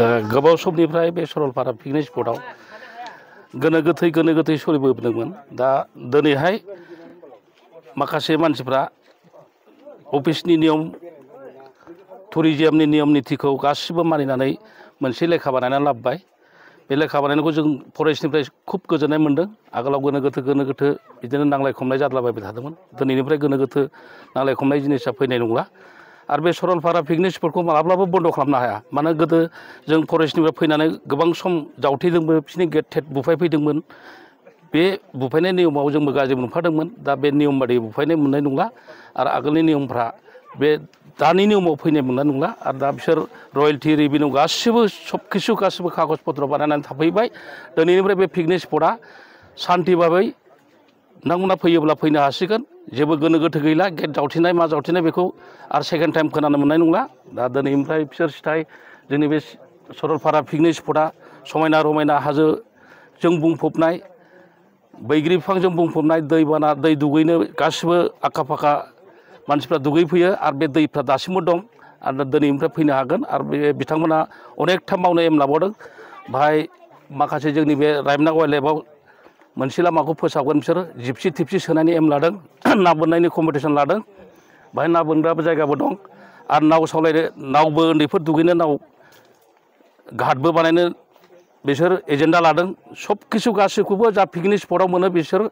दा गोबाव समनिफ्राय बे सरलपारा पिकनिक स्पटआव गोनो गोथै गोनो गोथै सोलिबोदोंमोन दा दिनैहाय माखासे मानसिफ्रा अफिसनि नियम टुरिजियामनि नियम निथिखौ गासिबो मानिनानै मोनसे लेखा बानायनानै लाबोबाय बे लेखा बानायनायखौ जों फरेस्टनिफ्राय खुब गोजोननाय मोन्दों आगोलाव गोनो गोथो गोनो गोथो बिदिनो नांलाय खमलाय जादलाबायबाय थादोंमोन दिनैनिफ्राय गोनो गोथो नांलाय खमलाय जिनिसा फैनाय नंला और बे सरलपारा पिकनिक स्पटखौ माब्लाबो बन्द' खालामनो हाया मानो गोदो जों फरेस्टनिफ्राय फैनानै गोबां सम जावथेदोंबो बिसोरनि गेट थेट बुफायफैदोंमोन बे बुफायनाय नियमाव जोंबो गाज्रि मोनफादोंमोन दा बे नियम बादि बुफायनाय मोननाय नंला आरो आगोलनि नियमफ्रा बे दानि नियमाव फैनाय मोनला नंला आरो दा बिसोर रयेल्टि रेभिनिउ गासिबो सब किसु गासिबो खागज पत्र बानायनानै थाफैबाय दिनैनिफ्राय बे पिकनिक स्पटआ सान्थि नोंथांमोना फैयोब्ला फैनो हासिगोन जेबो गोनो गोथो गैला गेट जावथेनाय मा जावथेनाय बेखौ आरो सेकेन्ड टाइम खोनानो मोननाय नंला दा दिनैनिफ्राय बिसोर सिथाय जोंनि बे सरलपारा पिकनिक स्पटआ समायना रमायना हाजोजों बुंफबनाय बैग्रि बिफांजों बुंफबनाय दैबाना दै दुगैनो गासिबो आखा फाखा मानसिफ्रा दुगैफैयो आरो बे दैफ्रा दासिमबो दं आरो दिनैनिफ्राय फैनो हागोन आरो बे बिथांमोना अनेकथा मावनो एम लाबावदों बाहाय माखासे जोंनि बे रायमना वाइल्ड लाइफआव मोनसे लामाखौ फोसाबगोन बिसोरो जिपसि टिपसि सोनायनि एम लादों ना बोननायनि कम्पिटिसन लादों बाहाय ना बोनग्राबो जायगाबो दं आरो नाव सावलायनो नावबो उन्दैफोर दुगैनो नाव घाटबो बानायनो बिसोर एजेंडा लादों सब किसु गासैखौबो जा पिकनिक स्पटआव मोनो बिसोर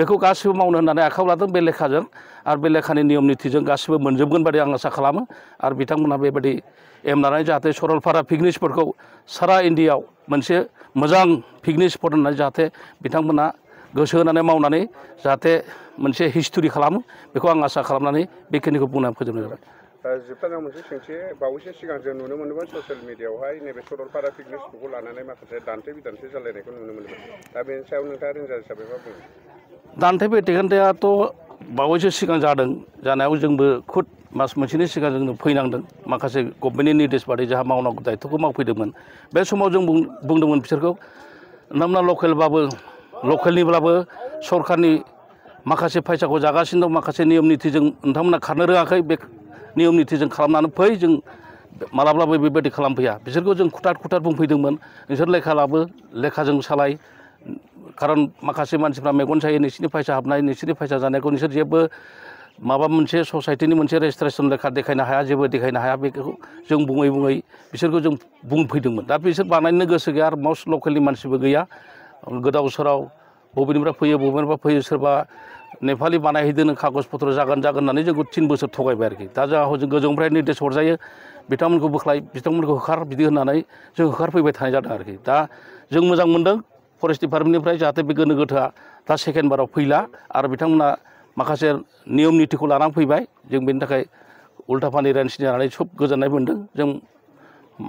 बेखौ गासैबो मावनो होननानै आखायाव लादों बे लेखाजों आरो बे लेखानि नियम निथिजों गासैबो मोनजोबगोन बादि आं आसा खालामो आरो बिथांमोनहा बेबादि एम लानानै जाहाथे सरलपारा पिकनिक स्पटखौ सारा इन्डियायाव मोनसे मोजां पिकनिक स्पट होननानै जाहाथे बिथांमोना गोसो होनानै मावनानै जाहाथे मोनसे हिस्ट'रि खालामो बेखौ आं आसा खालामनानै बेखिनिखौ बुंनानै फोजोबनाय जाबाय जोबथा मोनसे सोंथि बावैसो सिगां जों नुनो मोनोमोन ससियेल मिडियायावहाय नैबे सरलपारा पिकनिक स्पटखौ लानानै माखासे दान्थे बिदान्थे जालायनायखौ नुनो मोनोमोन दा बेनि सायाव नोंथाङा रेन्जार हिसाबै मा बुङो दान्थे बिदान्थेयाथ' बावैसो सिगां जादों जानायाव जोंबो खुद मास मोनसेनि सिगां जोंनो फैनांदों माखासे गभर्नमेन्टनि निर्देश बादै जोंहा मावनांगौ दायथ'खौ मावफैदोंमोन बे समाव जों बुंदोंमोन बिसोरखौ नोंना लकेलबाबो लकेलनिब्लाबो सरकारनि माखासे फैसाखौ जागासिनो दं माखासे नियम नितिजों न नियम निथि जों खालामनानै फै जों मालाब्लाबो बेबायदि खालामफैया बिसोरखौ जों खुथार खुथार लेखा लाबो लेखाजों सालाय खारन माखासे मानसिफ्रा मेगन सायो नोंसोरनि फैसा हाबनाय नोंसोरनि फैसा जानायखौ नोंसोर जेबो माबा मोनसे ससाइटिनि मोनसे रेजिस्ट्रेसन लेखा देखायनो हाया जेबो देखायनो हाया बेखौ जों बुङै बुङै बिसोरखौ जों बुंफैदोंमोन दा बिसोर बानायनो गोसो गैया आरो मस्ट लकेलनि मानसिबो गैया गोदाव सोराव बबेनिफ्राय फैयो बबेनिफ्राय फैयो सोरबा नेपालि बानायहैदों खागज पत्र जगन जगन जो तीन तिन बोसोर थगायबाय दा जोंहा हजों गोजौनिफ्राय निर्देश हरजायो बिथांमोनखौ बोख्लाय बिथांमोनखौ होखार बिदि होननानै जों होखारफैबाय थानाय जादों आरोखि दा जों मोजां मोन्दों फरेस्ट डिपार्टमेंट जाहाथे बे गोनो गोथोआ दा सेकेन्ड बाराव फैला आरो बिथांमोना माखासे नियम नितिखौ लानानै फैबाय जों बेनि थाखाय उल्था फानि रेन्सनि जानानै सोब गोजोननाय मोन्दों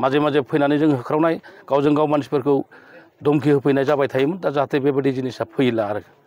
माजे माजे फैन जों होख्रावनाय गावजों गाव मानसिफोरखौ धमकि होफैनाय जाबाय थायोमोन दा जाहाथे बेबायदि जिनिसा फैला आरो